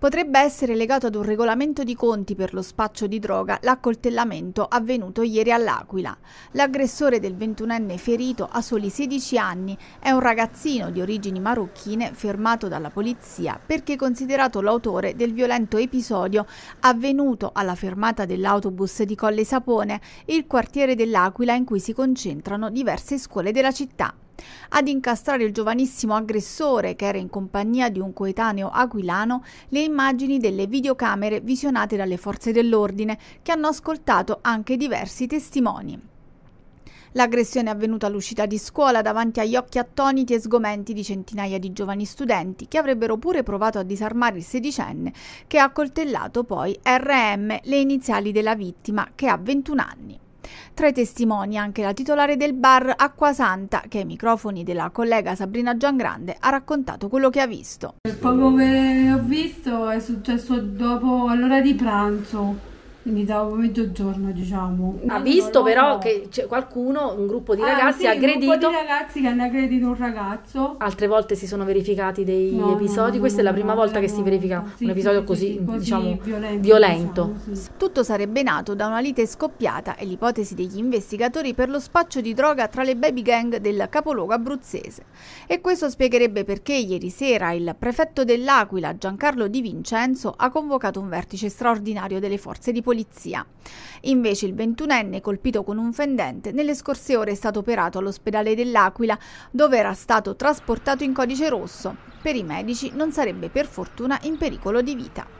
Potrebbe essere legato ad un regolamento di conti per lo spaccio di droga l'accoltellamento avvenuto ieri all'Aquila. L'aggressore del 21enne ferito a soli 16 anni, è un ragazzino di origini marocchine fermato dalla polizia perché considerato l'autore del violento episodio avvenuto alla fermata dell'autobus di Colle Sapone, il quartiere dell'Aquila in cui si concentrano diverse scuole della città ad incastrare il giovanissimo aggressore che era in compagnia di un coetaneo aquilano le immagini delle videocamere visionate dalle forze dell'ordine che hanno ascoltato anche diversi testimoni. L'aggressione è avvenuta all'uscita di scuola davanti agli occhi attoniti e sgomenti di centinaia di giovani studenti che avrebbero pure provato a disarmare il sedicenne che ha coltellato poi RM, le iniziali della vittima che ha 21 anni. Tra i testimoni anche la titolare del bar Acqua Santa, che ai microfoni della collega Sabrina Giangrande ha raccontato quello che ha visto. Quello che ho visto è successo dopo l'ora di pranzo quindi da mezzogiorno diciamo. Ha visto però so. che c'è qualcuno, un gruppo di ah, ragazzi ha ah, sì, aggredito. Un gruppo di ragazzi che hanno aggredito un ragazzo. Altre volte si sono verificati dei no, episodi, no, questa no, è la prima volta che si verifica sì, un episodio sì, così, così, diciamo, violento. violento. Diciamo, Tutto sarebbe nato da una lite scoppiata e l'ipotesi degli investigatori per lo spaccio di droga tra le baby gang del capoluogo abruzzese. E questo spiegherebbe perché ieri sera il prefetto dell'Aquila, Giancarlo Di Vincenzo, ha convocato un vertice straordinario delle forze di polizia polizia. Invece il 21enne colpito con un fendente nelle scorse ore è stato operato all'ospedale dell'Aquila dove era stato trasportato in codice rosso. Per i medici non sarebbe per fortuna in pericolo di vita.